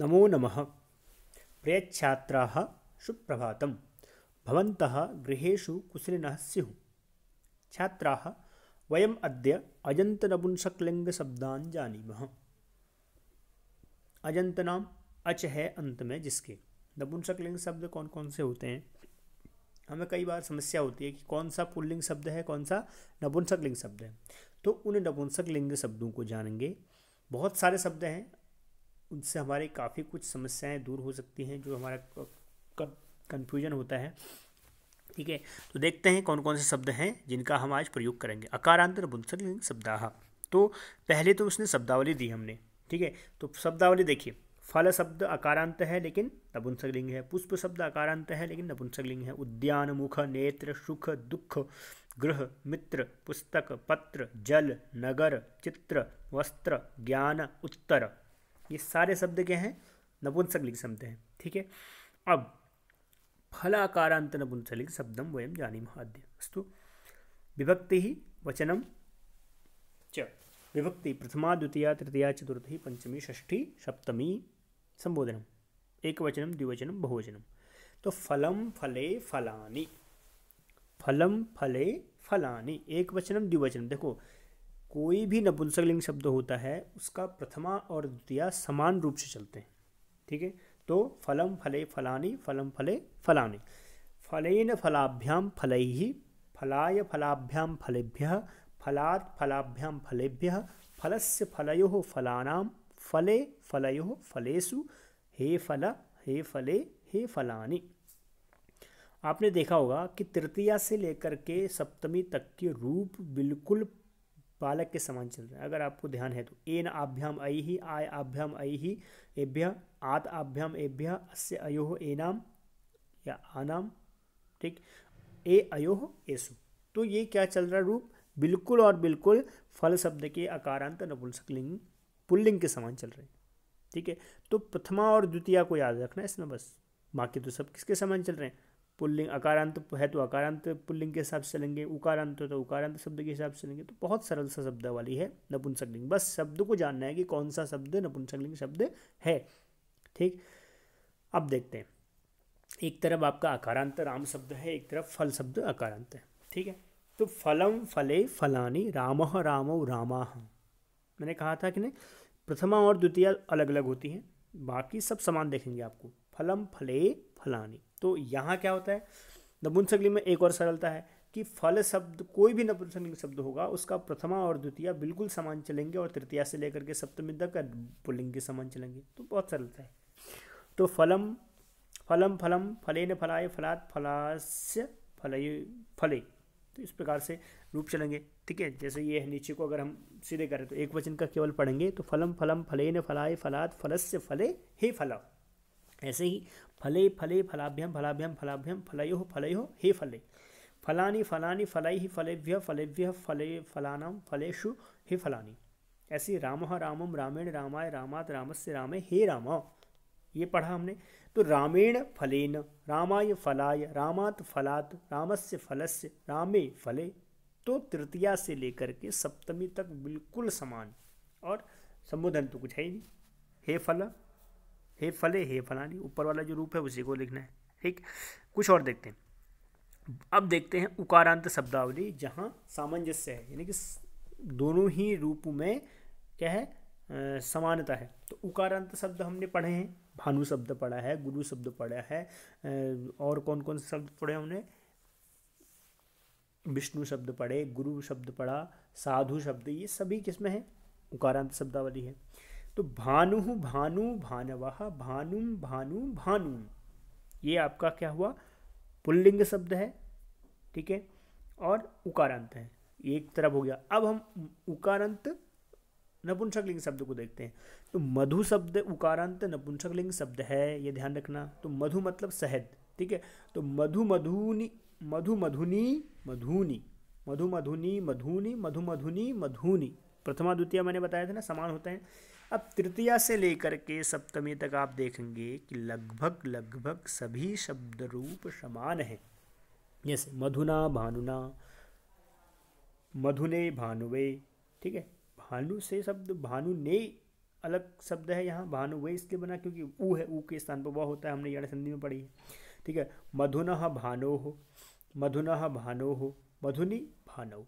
नमो नम प्रिय सुप्रभातं भवन्तः गृहेषु कुशलिनः स्युः छात्राः वयम् अद्य अजन्तनपुंसकलिङ्गशब्दान् जानी अजंत नाम अच है अंत में जिसके नपुंसकलिंग शब्द कौन कौन से होते हैं हमें कई बार समस्या होती है कि कौन सा पुल्लिंग शब्द है कौन सा नपुंसकलिंग शब्द है तो उन नपुंसकलिंग शब्दों को जानेंगे बहुत सारे शब्द हैं उनसे हमारे काफ़ी कुछ समस्याएं दूर हो सकती हैं जो हमारा कन्फ्यूजन होता है ठीक है तो देखते हैं कौन कौन से शब्द हैं जिनका हम आज प्रयोग करेंगे अकारांतर बुंसलिंग शब्दाह तो पहले तो उसने शब्दावली दी हमने ठीक है तो शब्दावली देखिए फल शब्द अकारांत है लेकिन नपुंसकलिंग है पुष्प शब्द अकारांत है लेकिन नपुंसकलिंग है उद्यान मुख नेत्र सुख दुख गृह मित्र पुस्तक पत्र जल नगर चित्र वस्त्र ज्ञान उत्तर ये सारे शब्द क्या हैं नपुंसकलिंग शब्द हैं ठीक है अब फलाकारांत नपुंसकलिंग शब्द वयम जानी महाद्य अस्तु विभक्ति ही वचनम च विभक्ति प्रथमा द्वितीया तृतीया चतुर्थी पंचमी षष्ठी सप्तमी संबोधनम एक वचनम द्विवचनम बहुवचनम तो फलम फले फलानी फलम फले फलानी एक वचनम द्विवचनम देखो कोई भी नपुंसकलिंग शब्द होता है उसका प्रथमा और द्वितीय समान रूप से चलते हैं ठीक है तो फलम फले फलानी फलम फले फलानी फलेन फलाभ्याम फल ही फलाय फलाभ्याम फलेभ्य फलात् फलाभ्याम फलेभ्य फलस्य फलयो फलानाम फले फलयो फलेसु हे फल हे फले हे फलानी आपने देखा होगा कि तृतीया से लेकर के सप्तमी तक के रूप बिल्कुल बालक के समान चल रहा है अगर आपको ध्यान है तो एन आभ्याम आई ही आय आभ्याम आई ही एभ्य आत आभ्याम एभ्य अस्य अयोह एनाम या आनाम ठीक ए अयोह एसु तो ये क्या चल रहा रूप बिल्कुल और बिल्कुल फल शब्द के अकारांत नपुंसक पुल्लिंग के समान चल रहे हैं ठीक है तो प्रथमा और द्वितीय को याद रखना इसमें बस बाकी तो सब किसके समान चल रहे हैं पुल्लिंग अकारांत है तो अकारांत पुल्लिंग के हिसाब से लेंगे उकारांत तो उकारांत शब्द के हिसाब से लेंगे तो बहुत सरल सा शब्द वाली है नपुंसकलिंग बस शब्द को जानना है कि कौन सा शब्द नपुंसकलिंग शब्द है ठीक अब देखते हैं एक तरफ आपका अकारांत राम शब्द है एक तरफ फल शब्द अकारांत है ठीक है तो फलम फले फलानी राम राम रामा मैंने कहा था कि नहीं प्रथमा और द्वितीय अलग अलग होती हैं बाकी सब समान देखेंगे आपको फलम फले फलानी तो यहाँ क्या होता है नपुंसकलिंग में एक और सरलता है कि फल शब्द कोई भी नपुंसकलिंग शब्द होगा उसका प्रथमा और द्वितीय बिल्कुल समान चलेंगे और तृतीया से लेकर के सप्तमी तक पुलिंग के समान चलेंगे तो बहुत सरलता है तो फलम फलम फलम फले न फलाए फलात फलास्य फल फले तो इस प्रकार से रूप चलेंगे ठीक है जैसे ये है नीचे को अगर हम सीधे करें तो एक वचन का केवल पढ़ेंगे तो फलम फलम फले न फलाए फलात फलस्य फले हे फला ऐसे ही फले फले फलाभ्यम फलाभ्यम फलाभ्यम फलयो फलयो हे फले फलानी फलानी फलाई ही फलेभ्य फलेभ्य फले फलानाम फलेशु हे फलानी ऐसे राम रामम रामेण रामाय रामात रामस्य रामे हे राम ये पढ़ा हमने तो रामेण फलेन रामाय फलाय रामात फलात रामस्य फलस्य रामे फले तो तृतीया से लेकर के सप्तमी तक बिल्कुल समान और संबोधन तो कुछ है ही नहीं हे फल हे फले हे फलानी ऊपर वाला जो रूप है उसी को लिखना है ठीक कुछ और देखते हैं अब देखते हैं उकारांत शब्दावली जहाँ सामंजस्य है यानी कि दोनों ही रूप में क्या है समानता है तो उकारांत शब्द हमने पढ़े हैं भानु शब्द पढ़ा है गुरु शब्द पढ़ा है और कौन कौन से शब्द पढ़े हमने विष्णु शब्द पढ़े गुरु शब्द पढ़ा साधु शब्द ये सभी किस्में हैं उकारांत शब्दावली है तो भानु भानु भानव भानुम भानु भानु ये आपका क्या हुआ पुल्लिंग शब्द है ठीक है और उकारांत है एक तरफ हो गया अब हम उकारांत नपुंसकलिंग शब्द को देखते हैं तो मधु शब्द उकारांत नपुंसकलिंग शब्द है ये ध्यान रखना तो मधु मतलब शहद ठीक है तो मधु मधुनी मधु मधुनी मधुनी मधु मधुनी मधुनी मधु मधुनी मधुनी प्रथमा द्वितीय मैंने बताया था ना समान होते हैं अब तृतीया से लेकर के सप्तमी तक आप देखेंगे कि लगभग लगभग सभी शब्द रूप समान हैं जैसे मधुना भानुना मधुने भानुवे ठीक है भानु से शब्द भानु ने अलग शब्द है यहाँ भानुवे इसलिए बना क्योंकि ऊ है ऊ के स्थान पर वह होता है हमने यण संधि में पढ़ी है ठीक है मधुन भानो हो मधुन भानो हो मधुनी भानव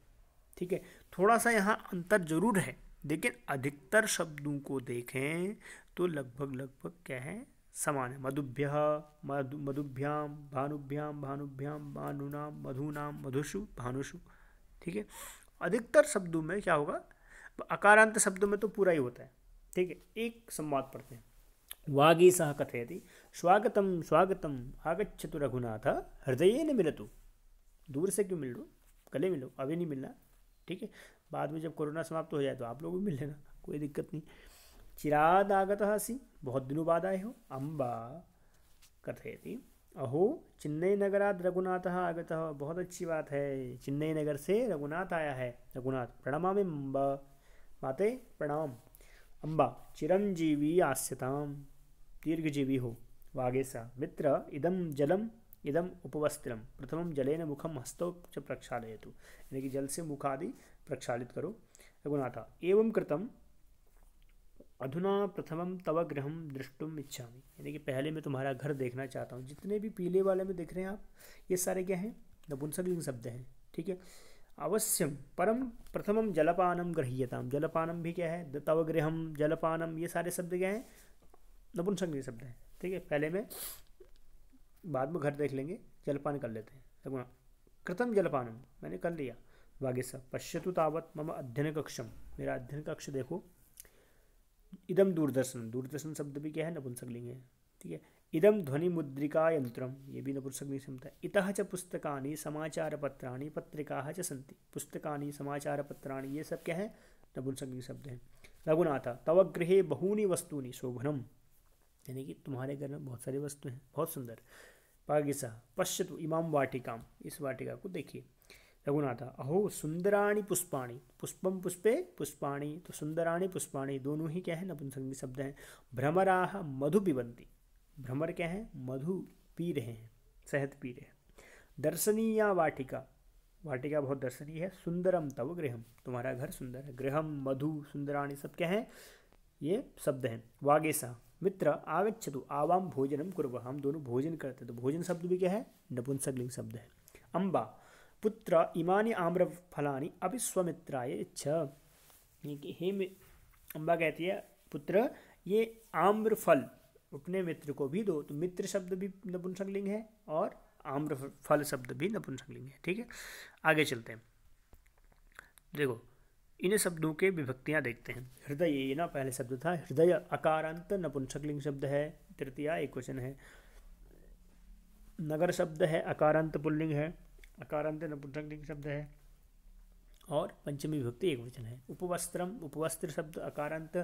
ठीक है थोड़ा सा यहाँ अंतर जरूर है लेकिन अधिकतर शब्दों को देखें तो लगभग लगभग क्या है समान है मधुभ्य मधु मधुभ्याम भानुभ्याम भानुभ्याम भानुनाम मधुनाम मधुषु भानुषु ठीक है अधिकतर शब्दों में क्या होगा अकारांत शब्दों में तो पूरा ही होता है ठीक है एक संवाद पढ़ते हैं वागी सह कथयति स्वागतम स्वागतम आगच्छतु रघुनाथ हृदय न मिलतु दूर से क्यों मिल लो गले मिलो अभी नहीं मिलना ठीक है बाद में जब कोरोना समाप्त तो हो जाए तो आप लोग भी मिल लेना कोई दिक्कत नहीं चिराद आगत हसी बहुत दिनों बाद आए हो अम्बा कथयती अहो चेन्नई नगरात रघुनाथ आगत बहुत अच्छी बात है चेन्नई नगर से रघुनाथ आया है रघुनाथ प्रणमा में अम्बा माते प्रणाम अम्बा चिरंजीवी आस्यताम दीर्घजीवी हो वागेसा मित्र इदम जलम इदम उपवस्त्रम प्रथम जलेन मुखम हस्तौ च प्रक्षालयतु यानी कि जल से मुख आदि प्रक्षालित करो रघुनाथ एवं कृतम अधुना प्रथम तव गृह दृष्टुम इच्छा यानी कि पहले मैं तुम्हारा घर देखना चाहता हूँ जितने भी पीले वाले में देख रहे हैं आप ये सारे क्या हैं नपुंसकलिंग शब्द हैं ठीक है अवश्यम परम प्रथम जलपानम गृह्यता जलपानम भी क्या है तव गृह जलपानम ये सारे शब्द क्या हैं नपुंसकलिंग शब्द हैं ठीक है पहले मैं बाद में घर देख लेंगे जलपान कर लेते हैं रघुनाथ तो कृतम जलपान मैंने कर लिया वागेसा पश्यतु तावत मम अध्ययन कक्षम मेरा अध्ययन कक्ष देखो इदम दूरदर्शन दूरदर्शन शब्द भी क्या है लिंग है ठीक है इदम ध्वनि मुद्रिका यंत्र ये भी नपुंसकलिंग क्षमता इत च पुस्तका समाचार पत्रा पत्रिका च पुस्तका समाचार पत्रा ये सब क्या है लिंग शब्द है रघुनाथ तव गृह बहूनी वस्तूनी शोभनम यानी कि तुम्हारे घर में बहुत सारी वस्तु हैं बहुत सुंदर पागिसा पश्यत इमाम वाटिका इस वाटिका को देखिए रघुनाथ अहो सुंदराणी पुष्पाणी पुष्पम पुष्पे पुष्पाणी तो सुंदराणी पुष्पाणी दोनों ही क्या है नपुंसंगी शब्द हैं भ्रमराह मधु पिबंती भ्रमर क्या है मधु पी रहे हैं सहत पी रहे हैं दर्शनीया वाटिका वाटिका बहुत दर्शनीय है सुंदरम तव गृहम तुम्हारा घर सुंदर है गृहम मधु सुंदराणी सब क्या है ये शब्द हैं वागेसा मित्र आगछतु आवाम भोजन कुर हम दोनों भोजन करते तो भोजन शब्द भी क्या है नपुंसकलिंग शब्द है अम्बा पुत्र इमानी आम्र फला अभी स्वमित्राय इच्छा कि हे अम्बा कहती है पुत्र ये आम्र फल अपने मित्र को भी दो तो मित्र शब्द भी नपुंसकलिंग है और आम्र फल शब्द भी नपुंसकलिंग है ठीक है आगे चलते हैं देखो इन शब्दों के विभक्तियाँ देखते हैं हृदय ये ना पहले शब्द था हृदय अकारांत नपुंसकलिंग शब्द है तृतीय एक वचन है नगर शब्द है अकारांत पुल्लिंग है अकारांत नपुंसकलिंग शब्द है और पंचमी विभक्ति एक वचन है उपवस्त्रम उपवस्त्र शब्द अकारांत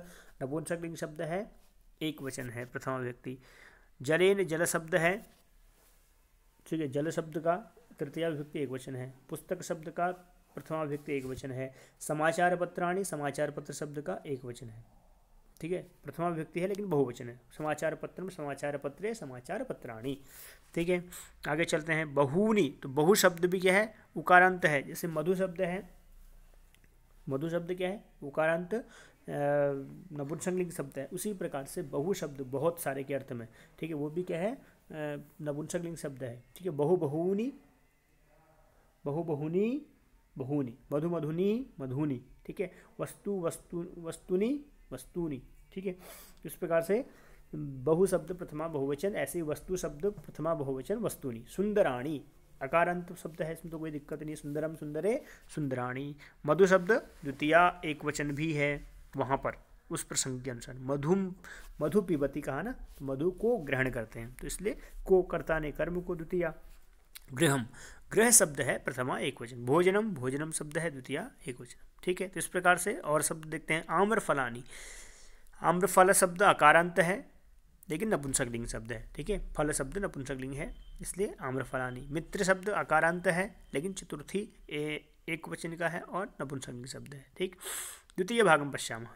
नपुंसकलिंग शब्द है एक वचन है प्रथमा व्यक्ति जलेन जल शब्द है ठीक है जल शब्द का तृतीय विभक्ति एक वचन है पुस्तक शब्द का प्रथमा व्यक्ति एक वचन है समाचार पत्राणी समाचार पत्र शब्द का एक वचन है ठीक है प्रथमा व्यक्ति है लेकिन बहुवचन है समाचार पत्र में समाचार पत्र समाचार पत्राणी ठीक है आगे चलते हैं बहुनी तो बहु शब्द भी क्या है उकारांत है जैसे मधु शब्द है मधु शब्द क्या है उकारांत नपुंसकलिंग शब्द है उसी प्रकार से बहु शब्द बहुत सारे के अर्थ में ठीक है वो भी क्या है नपुंसकलिंग शब्द है ठीक है बहु बहुनी बहु बहुनी बहूनी मधु मधुनी मधुनी ठीक है वस्तु वस्तु वस्तुनी वस्तुनी ठीक है इस प्रकार से बहु शब्द प्रथमा बहुवचन ऐसे वस्तु शब्द प्रथमा बहुवचन वस्तुनी सुंदराणी अकारांत शब्द है इसमें तो कोई दिक्कत नहीं सुंदरम सुंदरे सुंदराणी मधु शब्द द्वितीय एक वचन भी है वहाँ पर उस प्रसंग के अनुसार मधु मधु पिबती कहा ना मधु को ग्रहण करते हैं तो इसलिए को कर्ता ने कर्म को द्वितीया गृहम गृह शब्द है प्रथमा एक वचन भोजनम भोजनम शब्द है द्वितीय एक वचन ठीक है तो इस प्रकार से और शब्द देखते हैं आम्रफलानी आम्रफल शब्द अकारांत है लेकिन नपुंसकलिंग शब्द है ठीक है फल शब्द नपुंसकलिंग है इसलिए आम्रफलानी मित्र शब्द अकारांत है लेकिन चतुर्थी ए, एक वचन का है और नपुंसकलिंग शब्द है ठीक द्वितीय भागम पश्याम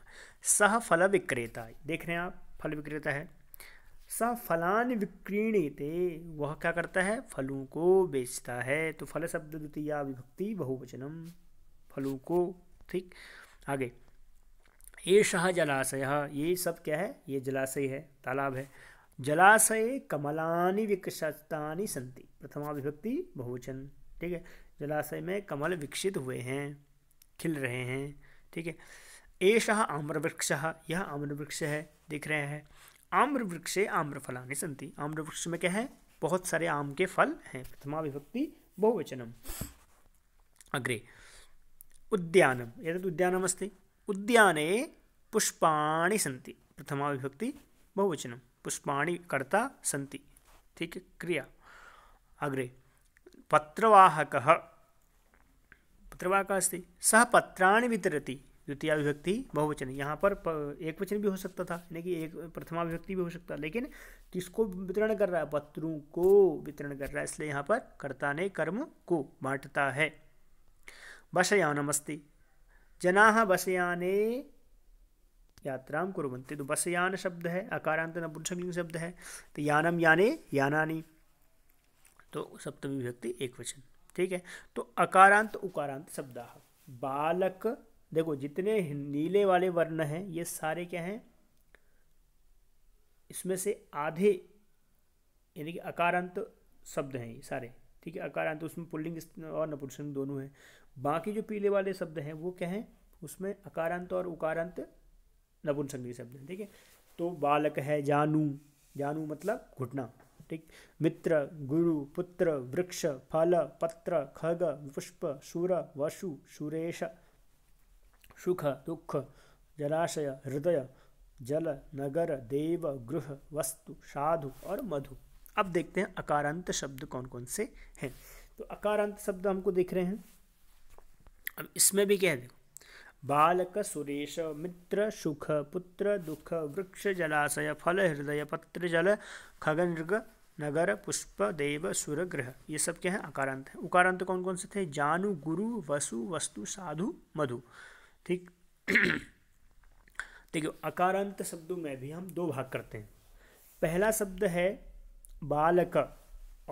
सह फल विक्रेता देख रहे हैं आप फल विक्रेता है स फलान विक्रीणीते वह क्या करता है फलों को बेचता है तो फल शब्द द्वितीय विभक्ति बहुवचनम फलों को ठीक आगे ये जलाशय ये सब क्या है ये जलाशय है तालाब है जलाशय कमलानि विकसता संति प्रथमा विभक्ति बहुवचन ठीक है जलाशय में कमल विकसित हुए हैं खिल रहे हैं ठीक है एष आम्रवृक्ष यह आम्रवृक्ष है दिख रहे हैं आम्र आम्रफलानि सन्ति आम्रवृक्ष में क्या है बहुत सारे आम के फल हैं प्रथमा विभक्ति बहुवचनम अग्रे उद्यानम तो उद्यानम उद्यानमस्ति उद्याने पुष्पाणि सन्ति प्रथमा विभक्ति बहुवचनम पुष्पाणि कर्ता सन्ति ठीक है क्रिया अग्रे पत्रवाहक पत्रवाहक अस्ति सह पत्राणि वितरति द्वितीय विभक्ति बहुवचन यहाँ पर एक वचन भी हो सकता था यानी कि एक प्रथमा विभक्ति भी हो सकता लेकिन किसको वितरण कर रहा है पत्रों को वितरण कर रहा है इसलिए यहाँ पर कर्ता ने कर्म को बांटता है बशयानमस्ति जना बसयाने यात्रा कुरंती तो बसयान शब्द है अकारांत नपुंसकलिंग शब्द है तो यानम याने यानानी तो सप्तमी विभक्ति एक वचन ठीक है तो अकारांत उकारांत शब्द बालक देखो जितने नीले वाले वर्ण हैं ये सारे क्या हैं इसमें से आधे यानी कि अकारांत शब्द हैं ये सारे ठीक है अकारांत उसमें पुल्लिंग और नपुंसक दोनों हैं बाकी जो पीले वाले शब्द हैं वो क्या हैं उसमें अकारांत और उकारांत नपुंसंग शब्द हैं ठीक है तो बालक है जानू जानू मतलब घुटना ठीक मित्र गुरु पुत्र वृक्ष फल पत्र खग पुष्प शूर वशु सुरेश सुख दुख जलाशय हृदय जल नगर देव गृह वस्तु साधु और मधु अब देखते हैं अकारांत शब्द कौन कौन से हैं तो अकारांत शब्द हमको देख रहे हैं अब इसमें भी क्या है देखो बालक सुरेश मित्र सुख पुत्र दुख वृक्ष जलाशय फल हृदय पत्र जल खगन नगर पुष्प देव सुर ग्रह ये सब क्या है अकारांत है उकारांत कौन कौन से थे जानु गुरु वसु वस्तु साधु मधु ठीक देखियो अकारांत शब्दों में भी हम दो भाग करते हैं पहला शब्द है बालक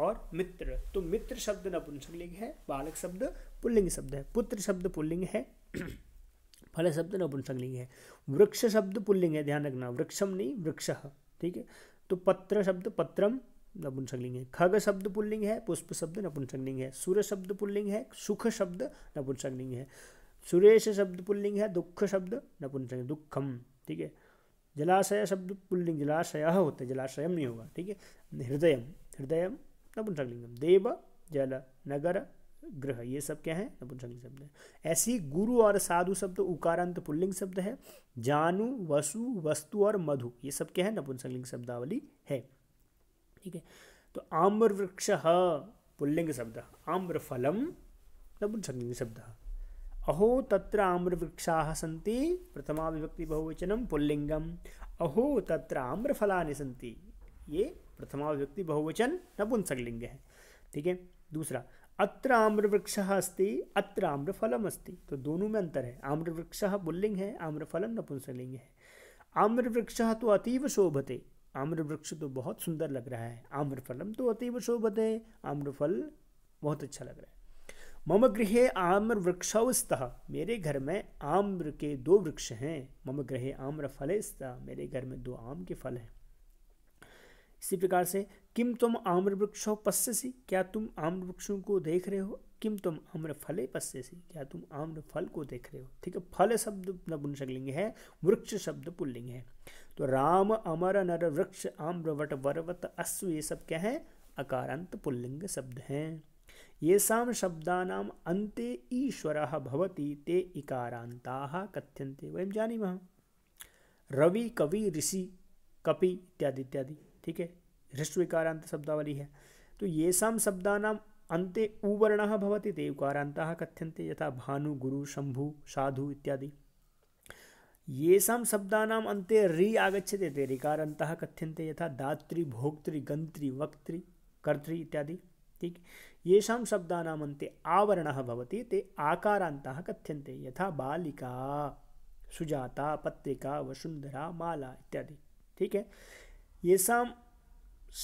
और मित्र तो मित्र शब्द नपुंसकलिंग है बालक शब्द पुल्लिंग शब्द है पुत्र शब्द पुल्लिंग है फल शब्द नपुंसकलिंग है वृक्ष शब्द पुल्लिंग है ध्यान रखना वृक्षम नहीं वृक्ष ठीक है तो पत्र शब्द पत्रम नपुंसकलिंग है खग शब्द पुल्लिंग है पुष्प शब्द नपुंसकलिंग है सूर्य शब्द पुल्लिंग है सुख शब्द नपुंसकलिंग है सुरेश शब्द पुल्लिंग है दुख शब्द नपुंसक दुखम ठीक है जलाशय शब्द पुल्लिंग जलाशय होता है नहीं होगा ठीक है हृदय हृदय नपुंसकलिंगम देव जल नगर ग्रह ये सब क्या है नपुंसकलिंग शब्द है ऐसी गुरु और साधु शब्द उकारांत पुल्लिंग शब्द है जानु वसु वस्तु और मधु ये सब क्या है नपुंसकलिंग शब्दावली है ठीक है तो आम्र वृक्ष पुल्लिंग शब्द आम्र फलम नपुंसकलिंग शब्द अहो तत्र आम्रवृक्षा सी प्रथमा विभक्ति बहुवचनं पुल्लिङ्गम् अहो तत्र आम्रफला सी ये प्रथमा विभक्ति बहुवचन नपुंसकलिंग है ठीक है दूसरा अत्र आम्रवृक्ष अस्ति अत्र आम्रफलम अस्ति तो दोनों में अंतर है आम्रवृक्ष पुल्लिंग है आम्रफलम नपुंसकलिंग है आम्रवृक्ष तो अतीव शोभते आम्रवृक्ष तो बहुत सुंदर लग रहा है आम्रफलम तो अतीव शोभते आम्रफल बहुत अच्छा लग रहा है मम गृहे आम्र वृक्षौ स्तः मेरे घर में आम्र के दो वृक्ष हैं मम गृहे आम्र फले स्तः मेरे घर में दो आम के फल हैं इसी प्रकार से किम तुम आम्र वृक्षो पश्यसी क्या तुम आम्र वृक्षों को देख रहे हो किम तुम आम्र फले पश्यसी क्या तुम आम्र फल को देख रहे हो ठीक है फल शब्द नपुंसकलिंग है वृक्ष शब्द पुल्लिंग है तो राम अमर नर वृक्ष आम्र वट वरवत अश्व ये सब क्या है अकारांत पुल्लिंग शब्द हैं येषां शब्दानाम् अन्ते ईश्वरः भवति ते इकारान्ताः कथ्यन्ते वयं जानीमः रवि कवि ऋषि कपि इत्यादि इत्यादि ठीक है ह्रस्व इकारांत शब्दावली है तो येषां शब्दानाम् अन्ते उवर्णः भवति ते उकारान्ताः कथ्यन्ते यथा भानु गुरु शम्भु साधु इत्यादि येषां शब्दानाम् अन्ते रि आगच्छति ते ऋकारान्तः कथ्यन्ते यथा दात्री भोक्तृ गन्त्री वक्तृ कर्तृ इत्यादि ठीक येषां शब्दानाम् अन्ते आवरणः भवति ते आकारान्तः कथ्यन्ते यथा बालिका सुजाता पत्रिका वसुंधरा माला इत्यादि ठीक है येषां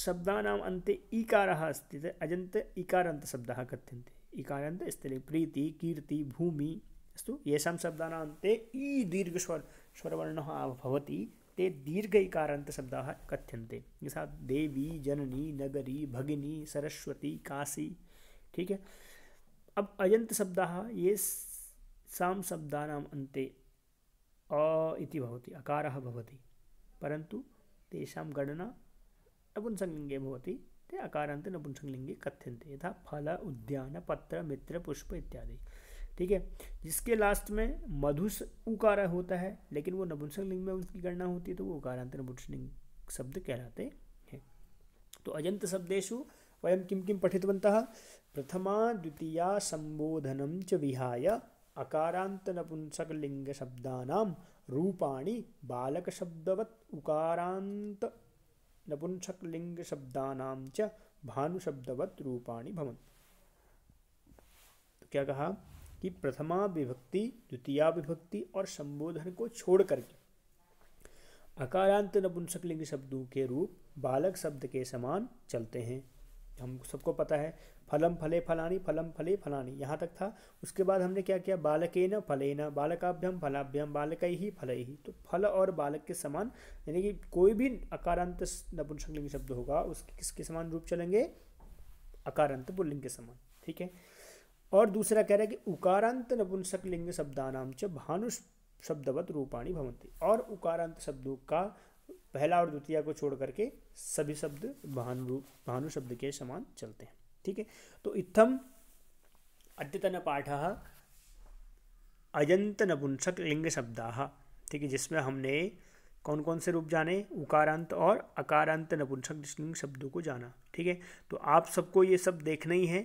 शब्दानाम् अन्ते ईकारः अस्ति अजन्त इकारान्तशब्दाः कथ्यन्ते इकारान्त स्थले प्रीति कीर्ति भूमि अस्तु येषां शब्दानाम् अन्ते ई स्वर स्वरवर्णः भवति ते दीर्घैकारान्तशब्दाः कथ्यन्ते यथा देवी जननी नगरी भगिनी सरस्वती काशी ठीक है अब अजंत शब्द ये साम शब्दानाम् अन्ते अ इति भवति अकारः भवति परन्तु तेषां गणना नपुंसकलिंगे भवति ते अकारान्ते नपुंसकलिङ्गे कथ्यन्ते यथा फल उद्यान पत्र मित्र पुष्प इत्यादि ठीक है जिसके लास्ट में मधुस उकार होता है लेकिन वो नपुंसक लिंग में उसकी गणना होती है तो वो उकारांत नपुंसलिंग शब्द कहलाते हैं तो अजंत शब्देशु वयम किम किम पठितवंत प्रथमा द्वितीया संबोधनम च विहाय अकारांत नपुंसक लिंग शब्दानाम रूपाणी बालक शब्दवत उकारांत नपुंसक लिंग शब्दानाम च भानु शब्दवत रूपाणी भवन तो क्या कहा कि प्रथमा विभक्ति द्वितीया विभक्ति और संबोधन को छोड़ करके अकारांत नपुंसक लिंग शब्दों के रूप बालक शब्द के समान चलते हैं हम सबको पता है फलम फले फलानी फलम फले फलानी यहाँ तक था उसके बाद हमने क्या किया बालक न फले न बालकाभ्यम फलाभ्यम बालक ही फल ही तो फल और बालक के समान यानी कि कोई भी अकारांत नपुंसकलिंग शब्द होगा उसके किसके समान रूप चलेंगे अकारांत पुल्लिंग के समान ठीक है और दूसरा कह रहा है कि उकारांत नपुंसक लिंग शब्दानाम च भानु शब्दवत रूपाणी भवंती और उकारांत शब्दों का पहला और द्वितीय को छोड़ करके सभी शब्द भानु रूप भानु शब्द के समान चलते हैं ठीक है तो इत्थम अद्यतन पाठ अजंत नपुंसक लिंग शब्द ठीक है जिसमें हमने कौन कौन से रूप जाने उकारांत और अकारांत नपुंसक लिंग शब्दों को जाना ठीक है तो आप सबको ये सब देखना ही है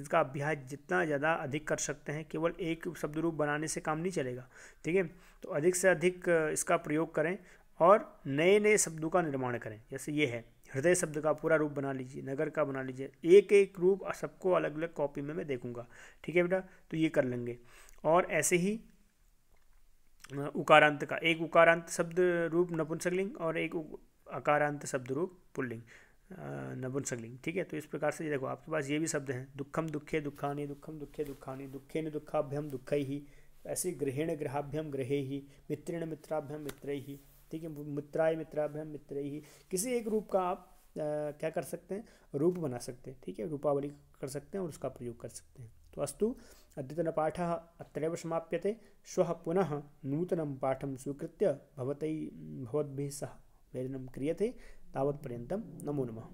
इसका अभ्यास जितना ज़्यादा अधिक कर सकते हैं केवल एक शब्द रूप बनाने से काम नहीं चलेगा ठीक है तो अधिक से अधिक इसका प्रयोग करें और नए नए शब्दों का निर्माण करें जैसे ये है हृदय शब्द का पूरा रूप बना लीजिए नगर का बना लीजिए एक एक रूप सबको अलग अलग कॉपी में मैं देखूंगा ठीक है बेटा तो ये कर लेंगे और ऐसे ही उकारांत का एक उकारांत शब्द रूप नपुंसकलिंग और एक अकारांत शब्द रूप पुल्लिंग नपुंसकलिंग ठीक है तो इस प्रकार से देखो आपके पास ये भी शब्द हैं दुखम दुखे दुखाने दुखम दुखे दुखाने दुखे ने दुखाभ्यम दुख ही ऐसे ग्रहेण ग्रहाभ्यम ग्रहे ही मित्रेण मित्राभ्यम मित्र ही ठीक है मित्राय मित्राभ्यम मित्र ही किसी एक रूप का आप क्या कर सकते हैं रूप बना सकते हैं ठीक है रूपावली कर सकते हैं और उसका प्रयोग कर सकते हैं तो अस्तु अद्यतन पाठ अत्रैव समाप्यते श्वः पुनः नूतन पाठं स्वीकृत भवत भवद्भिः सह मेलनं क्रिय तावत्पर्यन्तं नमो नमः